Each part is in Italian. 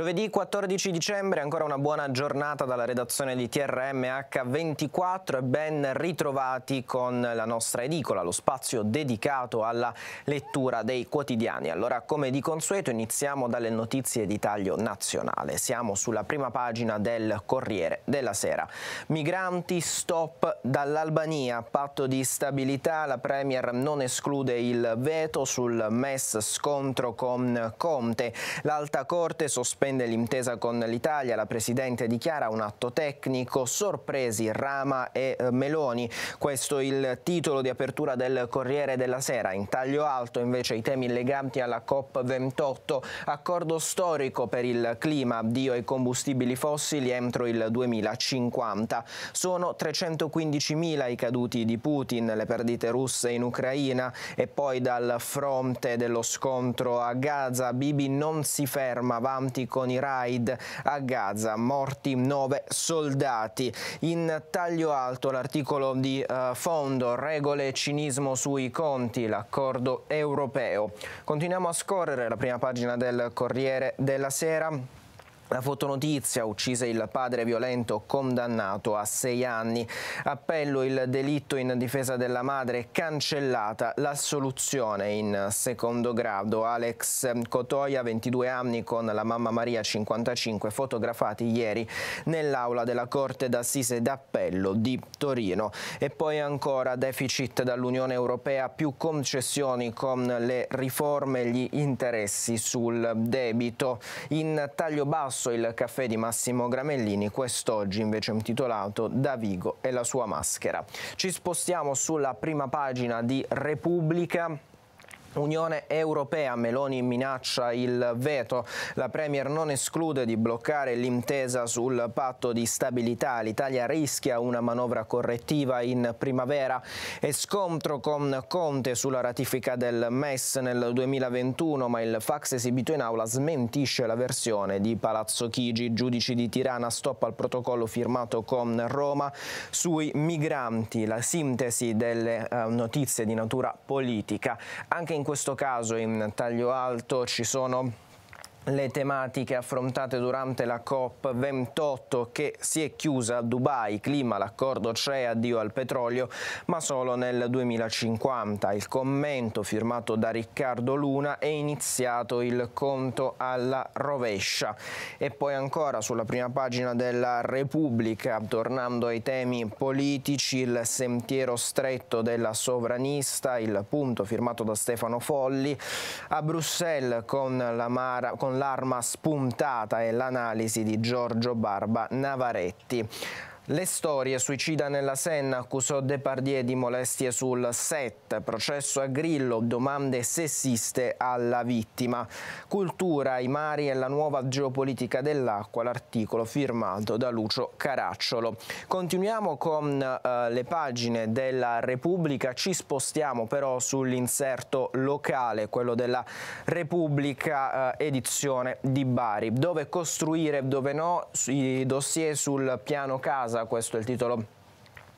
Giovedì 14 dicembre, ancora una buona giornata dalla redazione di TRMH24 e ben ritrovati con la nostra edicola, lo spazio dedicato alla lettura dei quotidiani. Allora, come di consueto, iniziamo dalle notizie di taglio nazionale. Siamo sulla prima pagina del Corriere della Sera. Migranti stop dall'Albania, patto di stabilità, la Premier non esclude il veto sul MES scontro con Conte. L'Alta Corte sospende sospende l'intesa con l'Italia, la Presidente dichiara un atto tecnico, sorpresi Rama e eh, Meloni. Questo è il titolo di apertura del Corriere della Sera. In taglio alto invece i temi legati alla COP28, accordo storico per il clima, addio ai combustibili fossili entro il 2050. Sono 315.000 i caduti di Putin, le perdite russe in Ucraina e poi dal fronte dello scontro a Gaza Bibi non si ferma avanti con i raid a Gaza, morti 9 soldati. In taglio alto l'articolo di eh, fondo, regole e cinismo sui conti, l'accordo europeo. Continuiamo a scorrere la prima pagina del Corriere della Sera. La fotonotizia uccise il padre violento condannato a sei anni. Appello il delitto in difesa della madre, cancellata l'assoluzione in secondo grado. Alex Cotoia, 22 anni, con la mamma Maria, 55, fotografati ieri nell'aula della Corte d'Assise d'Appello di Torino. E poi ancora deficit dall'Unione Europea, più concessioni con le riforme, gli interessi sul debito. In taglio basso Rosso, il caffè di Massimo Gramellini, quest'oggi invece intitolato Da Vigo e la sua maschera. Ci spostiamo sulla prima pagina di Repubblica Unione Europea, Meloni minaccia il veto, la Premier non esclude di bloccare l'intesa sul patto di stabilità, l'Italia rischia una manovra correttiva in primavera e scontro con Conte sulla ratifica del MES nel 2021, ma il fax esibito in aula smentisce la versione di Palazzo Chigi, giudici di Tirana, stop al protocollo firmato con Roma sui migranti, la sintesi delle eh, notizie di natura politica. Anche in in questo caso in taglio alto ci sono le tematiche affrontate durante la COP28 che si è chiusa a Dubai, clima, l'accordo c'è, addio al petrolio, ma solo nel 2050. Il commento firmato da Riccardo Luna è iniziato il conto alla rovescia. E poi ancora sulla prima pagina della Repubblica, tornando ai temi politici, il sentiero stretto della sovranista, il punto firmato da Stefano Folli, a Bruxelles con la Mara, con l'arma spuntata è l'analisi di Giorgio Barba Navaretti. Le storie, suicida nella Senna, accusò Depardieu di molestie sul set, processo a Grillo, domande sessiste alla vittima. Cultura, i mari e la nuova geopolitica dell'acqua, l'articolo firmato da Lucio Caracciolo. Continuiamo con eh, le pagine della Repubblica, ci spostiamo però sull'inserto locale, quello della Repubblica eh, edizione di Bari, dove costruire, dove no, i dossier sul piano casa questo è il titolo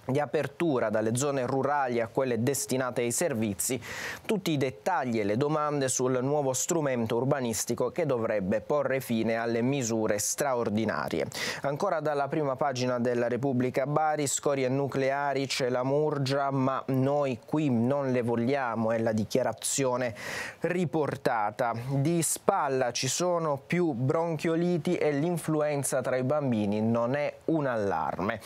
di apertura dalle zone rurali a quelle destinate ai servizi, tutti i dettagli e le domande sul nuovo strumento urbanistico che dovrebbe porre fine alle misure straordinarie. Ancora dalla prima pagina della Repubblica Bari, scorie nucleari, c'è la murgia, ma noi qui non le vogliamo, è la dichiarazione riportata. Di spalla ci sono più bronchioliti e l'influenza tra i bambini non è un allarme.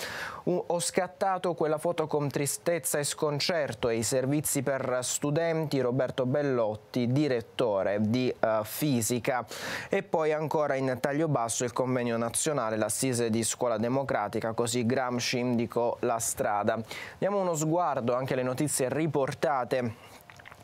ho scattato commentato quella foto con tristezza e sconcerto e i servizi per studenti Roberto Bellotti, direttore di uh, fisica. E poi ancora in taglio basso il convegno nazionale, l'assise di scuola democratica, così Gramsci indicò la strada. Diamo uno sguardo anche alle notizie riportate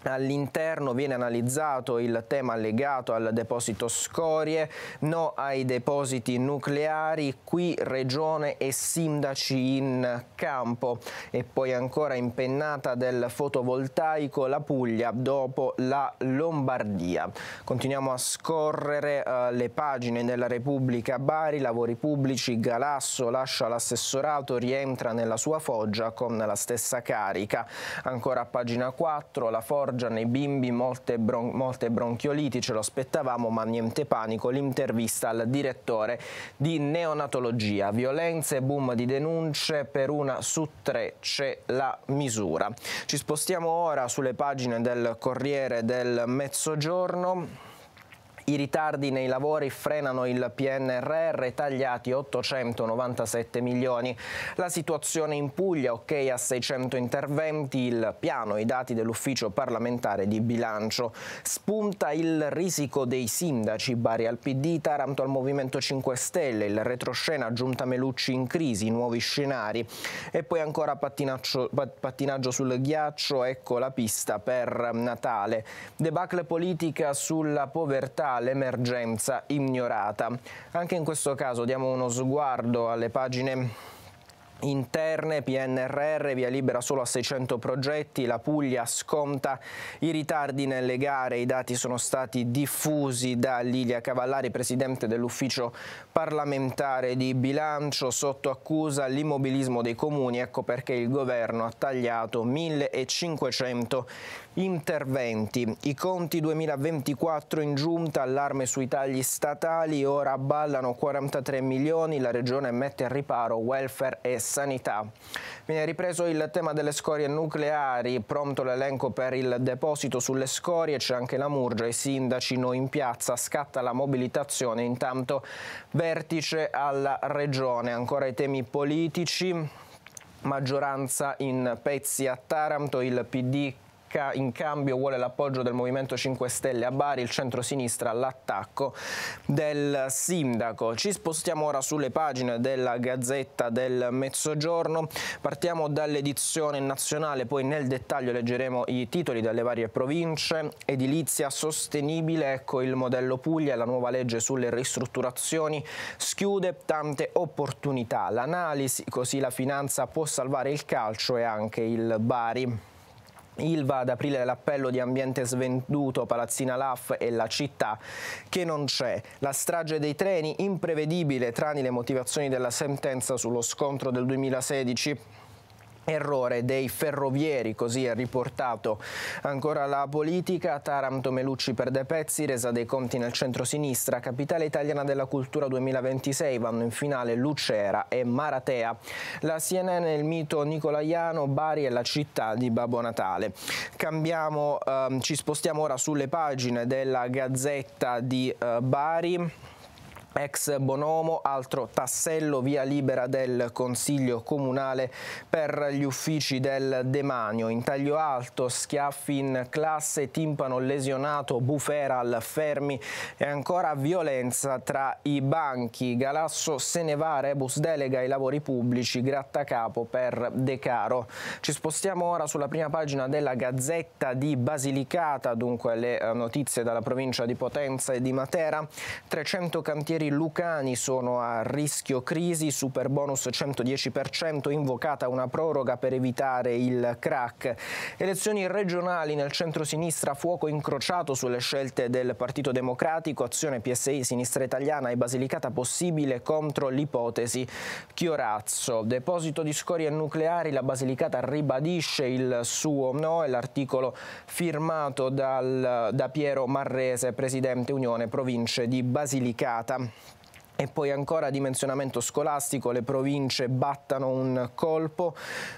All'interno viene analizzato il tema legato al deposito scorie, no ai depositi nucleari, qui regione e sindaci in campo e poi ancora impennata del fotovoltaico la Puglia dopo la Lombardia. Continuiamo a scorrere eh, le pagine della Repubblica Bari, lavori pubblici, Galasso lascia l'assessorato, rientra nella sua foggia con la stessa carica. Ancora a pagina 4 la Forza Giorgia, nei bimbi molte, bron molte bronchioliti, ce lo aspettavamo, ma niente panico, l'intervista al direttore di neonatologia, violenze, boom di denunce, per una su tre c'è la misura. Ci spostiamo ora sulle pagine del Corriere del Mezzogiorno. I ritardi nei lavori frenano il PNRR, tagliati 897 milioni. La situazione in Puglia, ok a 600 interventi, il piano, i dati dell'ufficio parlamentare di bilancio. Spunta il risico dei sindaci, Bari al PD, Taranto al Movimento 5 Stelle, il retroscena Giunta Melucci in crisi, nuovi scenari. E poi ancora pattinaggio, sul ghiaccio, ecco la pista per Natale. Debacle politica sulla povertà all'emergenza ignorata. Anche in questo caso diamo uno sguardo alle pagine interne, PNRR, via libera solo a 600 progetti, la Puglia sconta i ritardi nelle gare, i dati sono stati diffusi da Lilia Cavallari, presidente dell'ufficio parlamentare di bilancio, sotto accusa l'immobilismo dei comuni, ecco perché il governo ha tagliato 1500 interventi. I conti 2024 in giunta, allarme sui tagli statali, ora ballano 43 milioni, la regione mette a riparo welfare e sanità. Viene ripreso il tema delle scorie nucleari, pronto l'elenco per il deposito sulle scorie, c'è anche la Murgia, i sindaci no in piazza, scatta la mobilitazione, intanto vertice alla regione. Ancora i temi politici maggioranza in pezzi a Taranto, il PD ca in cambio vuole l'appoggio del Movimento 5 Stelle a Bari, il centro-sinistra all'attacco del sindaco. Ci spostiamo ora sulle pagine della Gazzetta del Mezzogiorno, partiamo dall'edizione nazionale, poi nel dettaglio leggeremo i titoli dalle varie province, edilizia sostenibile, ecco il modello Puglia, la nuova legge sulle ristrutturazioni schiude tante opportunità, l'analisi così la finanza può salvare il calcio e anche il Bari. Ilva ad aprire l'appello di ambiente svenduto, Palazzina Laf e la città che non c'è. La strage dei treni imprevedibile, tranne le motivazioni della sentenza sullo scontro del 2016 errore dei ferrovieri, così è riportato ancora la politica, Taranto Melucci perde pezzi, resa dei conti nel centro-sinistra, capitale italiana della cultura 2026, vanno in finale Lucera e Maratea, la CNN il mito nicolaiano, Bari è la città di Babbo Natale. Cambiamo, ehm, ci spostiamo ora sulle pagine della Gazzetta di eh, Bari, ex Bonomo, altro tassello via libera del Consiglio Comunale per gli uffici del demanio. In taglio alto, schiaffi in classe, timpano lesionato, bufera al fermi e ancora violenza tra i banchi. Galasso se ne va, Rebus delega i lavori pubblici, grattacapo per De Caro. Ci spostiamo ora sulla prima pagina della Gazzetta di Basilicata, dunque le eh, notizie dalla provincia di Potenza e di Matera. 300 cantieri Carabinieri lucani sono a rischio crisi, super bonus 110%, invocata una proroga per evitare il crack. Elezioni regionali nel centro-sinistra, fuoco incrociato sulle scelte del Partito Democratico, azione PSI, sinistra italiana e Basilicata possibile contro l'ipotesi Chiorazzo. Deposito di scorie nucleari, la Basilicata ribadisce il suo no, è l'articolo firmato dal, da Piero Marrese, presidente Unione Province di Basilicata. Amen. E poi ancora dimensionamento scolastico, le province battano un colpo.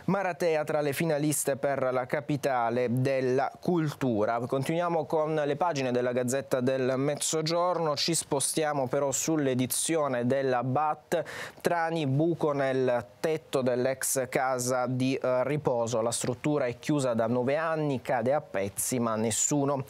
Maratea tra le finaliste per la capitale della cultura. Continuiamo con le pagine della Gazzetta del Mezzogiorno, ci spostiamo però sull'edizione della BAT Trani buco nel tetto dell'ex casa di eh, riposo. La struttura è chiusa da nove anni, cade a pezzi ma nessuno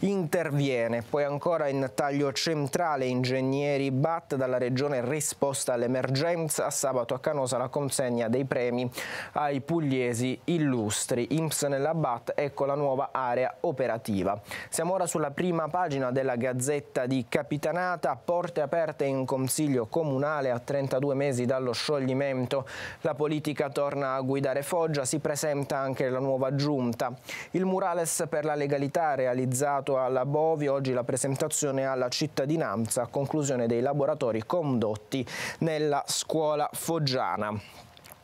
interviene. Poi ancora in taglio centrale ingegneri BAT dalla alla regione risposta all'emergenza. Sabato a Canosa la consegna dei premi ai pugliesi illustri. IMSS nella BAT, ecco la nuova area operativa. Siamo ora sulla prima pagina della Gazzetta di Capitanata. Porte aperte in Consiglio Comunale a 32 mesi dallo scioglimento. La politica torna a guidare Foggia, si presenta anche la nuova giunta. Il murales per la legalità realizzato alla Bovi, oggi la presentazione alla cittadinanza, conclusione dei laboratori laboratori condotti nella scuola foggiana.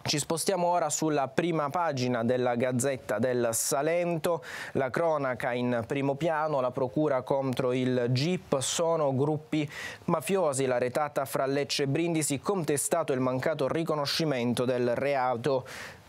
Ci spostiamo ora sulla prima pagina della Gazzetta del Salento, la cronaca in primo piano, la procura contro il GIP, sono gruppi mafiosi, la retata fra Lecce e Brindisi, contestato il mancato riconoscimento del reato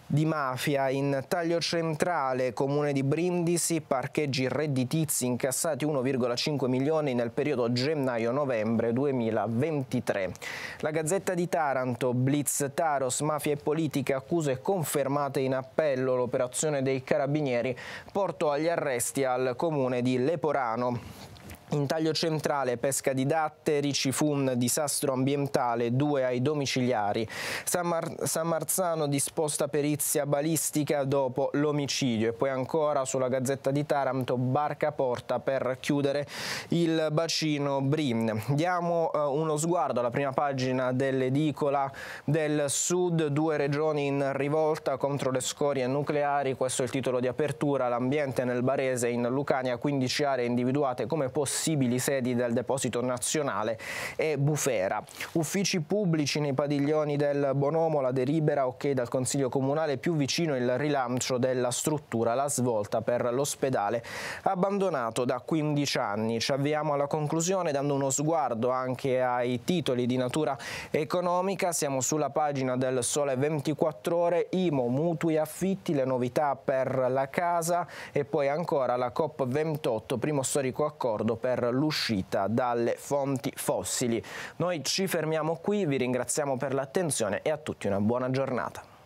di mafia in taglio centrale, comune di Brindisi, parcheggi redditizi incassati 1,5 milioni nel periodo gennaio-novembre 2023. La Gazzetta di Taranto, Blitz Taros, mafia e politica, accuse confermate in appello l'operazione dei carabinieri portò agli arresti al comune di Leporano. In taglio centrale pesca di datteri, cifun, disastro ambientale, due ai domiciliari. San, Mar San, Marzano disposta perizia balistica dopo l'omicidio e poi ancora sulla Gazzetta di Taranto barca porta per chiudere il bacino Brin. Diamo eh, uno sguardo alla prima pagina dell'edicola del sud, due regioni in rivolta contro le scorie nucleari, questo è il titolo di apertura, l'ambiente nel Barese in Lucania, 15 aree individuate come possibili possibili sedi del Deposito Nazionale e Bufera. Uffici pubblici nei padiglioni del Bonomo, la delibera ok dal Consiglio Comunale più vicino il rilancio della struttura, la svolta per l'ospedale abbandonato da 15 anni. Ci avviamo alla conclusione dando uno sguardo anche ai titoli di natura economica. Siamo sulla pagina del Sole 24 Ore, IMO, mutui, affitti, le novità per la casa e poi ancora la COP28, primo storico accordo per per l'uscita dalle fonti fossili. Noi ci fermiamo qui, vi ringraziamo per l'attenzione e a tutti una buona giornata.